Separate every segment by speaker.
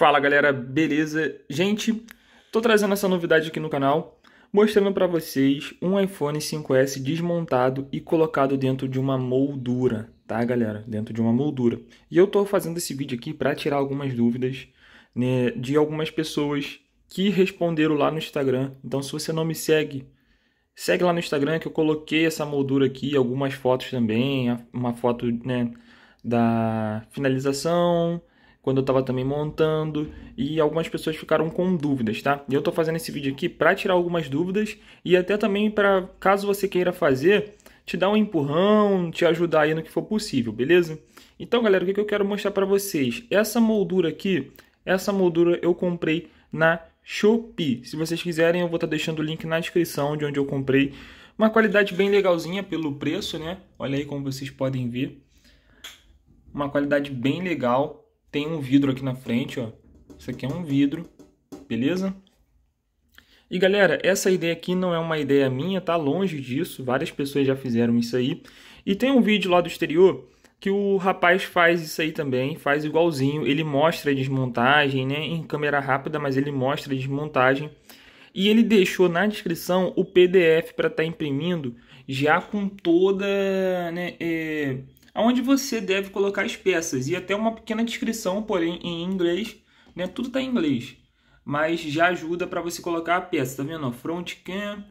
Speaker 1: Fala galera, beleza? Gente, tô trazendo essa novidade aqui no canal, mostrando para vocês um iPhone 5S desmontado e colocado dentro de uma moldura, tá galera? Dentro de uma moldura. E eu tô fazendo esse vídeo aqui para tirar algumas dúvidas né, de algumas pessoas que responderam lá no Instagram. Então se você não me segue, segue lá no Instagram que eu coloquei essa moldura aqui, algumas fotos também, uma foto né, da finalização quando eu estava também montando e algumas pessoas ficaram com dúvidas, tá? E eu estou fazendo esse vídeo aqui para tirar algumas dúvidas e até também para caso você queira fazer, te dar um empurrão, te ajudar aí no que for possível, beleza? Então, galera, o que eu quero mostrar para vocês? Essa moldura aqui, essa moldura eu comprei na Shopee. Se vocês quiserem, eu vou estar tá deixando o link na descrição de onde eu comprei. Uma qualidade bem legalzinha pelo preço, né? Olha aí como vocês podem ver. Uma qualidade bem legal tem um vidro aqui na frente, ó. Isso aqui é um vidro, beleza? E galera, essa ideia aqui não é uma ideia minha, tá longe disso. Várias pessoas já fizeram isso aí. E tem um vídeo lá do exterior que o rapaz faz isso aí também, faz igualzinho. Ele mostra a desmontagem, né, em câmera rápida, mas ele mostra a desmontagem. E ele deixou na descrição o PDF para estar tá imprimindo já com toda, né, eh, onde você deve colocar as peças e até uma pequena descrição, porém em inglês, né? Tudo está em inglês, mas já ajuda para você colocar a peça, tá vendo? Front cam,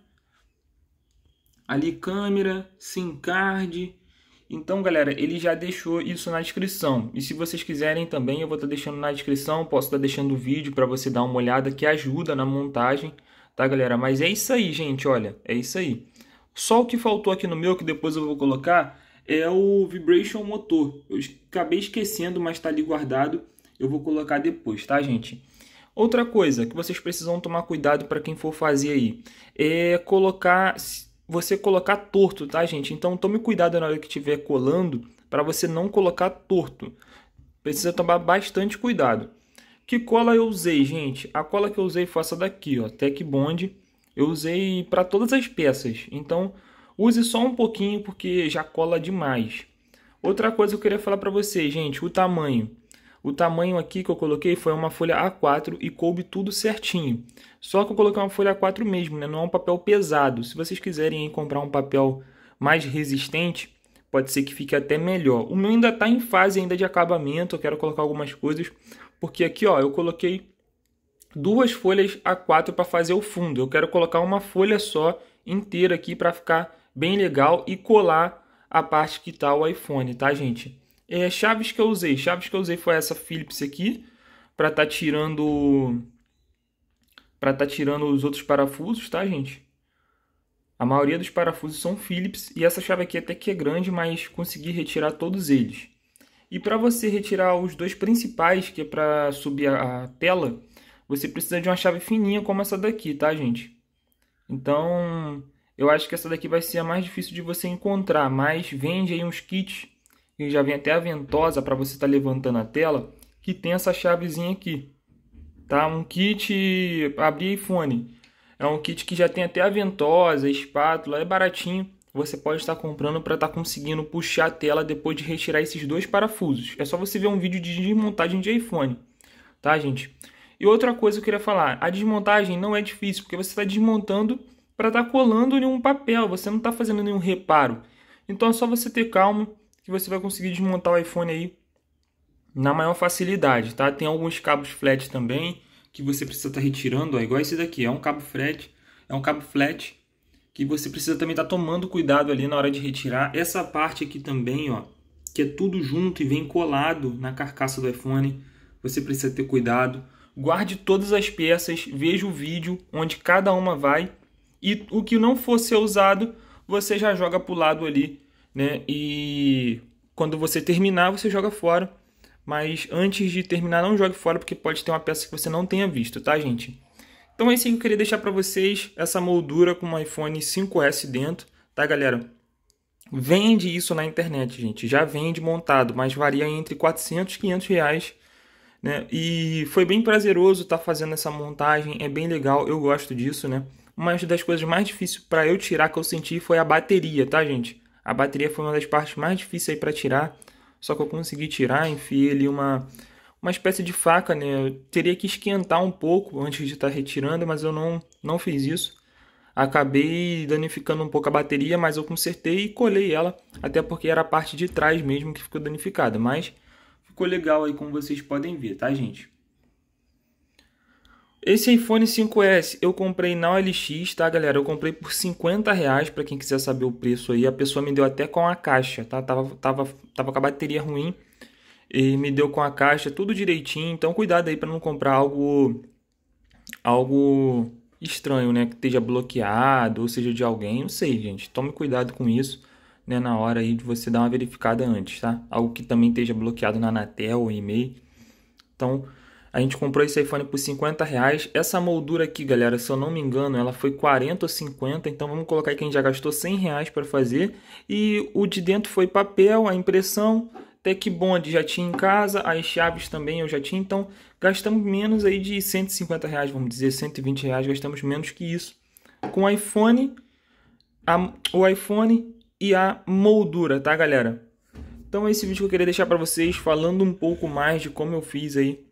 Speaker 1: ali câmera, sim card. Então, galera, ele já deixou isso na descrição. E se vocês quiserem também, eu vou estar tá deixando na descrição, posso estar tá deixando o vídeo para você dar uma olhada que ajuda na montagem, tá, galera? Mas é isso aí, gente, olha, é isso aí. Só o que faltou aqui no meu, que depois eu vou colocar, é o Vibration Motor. Eu acabei esquecendo, mas está ali guardado. Eu vou colocar depois, tá, gente? Outra coisa que vocês precisam tomar cuidado para quem for fazer aí é colocar você colocar torto, tá, gente? Então tome cuidado na hora que estiver colando para você não colocar torto. Precisa tomar bastante cuidado. Que cola eu usei, gente? A cola que eu usei foi essa daqui, ó, Tech Bond. Eu usei para todas as peças. Então, Use só um pouquinho porque já cola demais. Outra coisa que eu queria falar para vocês, gente, o tamanho. O tamanho aqui que eu coloquei foi uma folha A4 e coube tudo certinho. Só que eu coloquei uma folha A4 mesmo, né? não é um papel pesado. Se vocês quiserem comprar um papel mais resistente, pode ser que fique até melhor. O meu ainda está em fase ainda de acabamento, eu quero colocar algumas coisas. Porque aqui ó, eu coloquei duas folhas A4 para fazer o fundo. Eu quero colocar uma folha só inteira aqui para ficar bem legal e colar a parte que está o iPhone, tá, gente? É, chaves que eu usei, chaves que eu usei foi essa Philips aqui, para tá tirando para tá tirando os outros parafusos, tá, gente? A maioria dos parafusos são Phillips e essa chave aqui até que é grande, mas consegui retirar todos eles. E para você retirar os dois principais, que é para subir a tela, você precisa de uma chave fininha como essa daqui, tá, gente? Então, eu acho que essa daqui vai ser a mais difícil de você encontrar, mas vende aí uns kits e já vem até a ventosa para você estar tá levantando a tela, que tem essa chavezinha aqui. Tá? Um kit abrir iPhone. É um kit que já tem até a ventosa, espátula, é baratinho. Você pode estar comprando para estar tá conseguindo puxar a tela depois de retirar esses dois parafusos. É só você ver um vídeo de desmontagem de iPhone, tá, gente? E outra coisa que eu queria falar, a desmontagem não é difícil, porque você está desmontando para estar tá colando em um papel, você não está fazendo nenhum reparo. Então é só você ter calma que você vai conseguir desmontar o iPhone aí na maior facilidade, tá? Tem alguns cabos flat também que você precisa estar tá retirando, ó, igual esse daqui, é um cabo flat, é um cabo flat que você precisa também estar tá tomando cuidado ali na hora de retirar. Essa parte aqui também, ó, que é tudo junto e vem colado na carcaça do iPhone, você precisa ter cuidado. Guarde todas as peças, veja o vídeo onde cada uma vai e o que não for ser usado, você já joga para o lado ali, né? E quando você terminar, você joga fora. Mas antes de terminar, não jogue fora, porque pode ter uma peça que você não tenha visto, tá, gente? Então é isso que eu queria deixar para vocês, essa moldura com um iPhone 5S dentro, tá, galera? Vende isso na internet, gente. Já vende montado, mas varia entre 400 e 500 reais. Né? E foi bem prazeroso estar tá fazendo essa montagem, é bem legal, eu gosto disso, né? uma das coisas mais difíceis para eu tirar que eu senti foi a bateria, tá, gente? A bateria foi uma das partes mais difíceis aí para tirar, só que eu consegui tirar, enfiei ali uma uma espécie de faca, né? Eu teria que esquentar um pouco antes de estar tá retirando, mas eu não não fiz isso. Acabei danificando um pouco a bateria, mas eu consertei e colei ela, até porque era a parte de trás mesmo que ficou danificada, mas ficou legal aí como vocês podem ver, tá, gente? Esse iPhone 5S eu comprei na OLX, tá, galera? Eu comprei por 50 reais, pra quem quiser saber o preço aí. A pessoa me deu até com a caixa, tá? Tava, tava, tava com a bateria ruim e me deu com a caixa tudo direitinho. Então, cuidado aí pra não comprar algo... Algo estranho, né? Que esteja bloqueado, ou seja, de alguém. Não sei, gente. Tome cuidado com isso, né? Na hora aí de você dar uma verificada antes, tá? Algo que também esteja bloqueado na Anatel, e-mail. Então, a gente comprou esse iPhone por 50 reais. Essa moldura aqui, galera, se eu não me engano, ela foi 40 ou 50. Então vamos colocar que a gente já gastou 100 reais para fazer. E o de dentro foi papel, a impressão, Tech Bond já tinha em casa, as chaves também eu já tinha. Então gastamos menos aí de 150 reais, vamos dizer, 120 reais. Gastamos menos que isso com o iPhone, a, o iPhone e a moldura, tá, galera? Então é esse vídeo que eu queria deixar para vocês falando um pouco mais de como eu fiz aí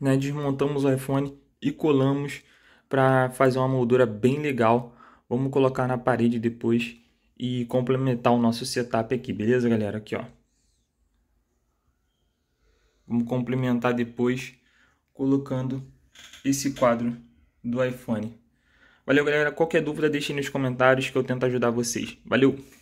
Speaker 1: né, desmontamos o iPhone e colamos para fazer uma moldura bem legal. Vamos colocar na parede depois e complementar o nosso setup aqui, beleza, galera? Aqui, ó. Vamos complementar depois colocando esse quadro do iPhone. Valeu, galera. Qualquer dúvida, deixe nos comentários que eu tento ajudar vocês. Valeu!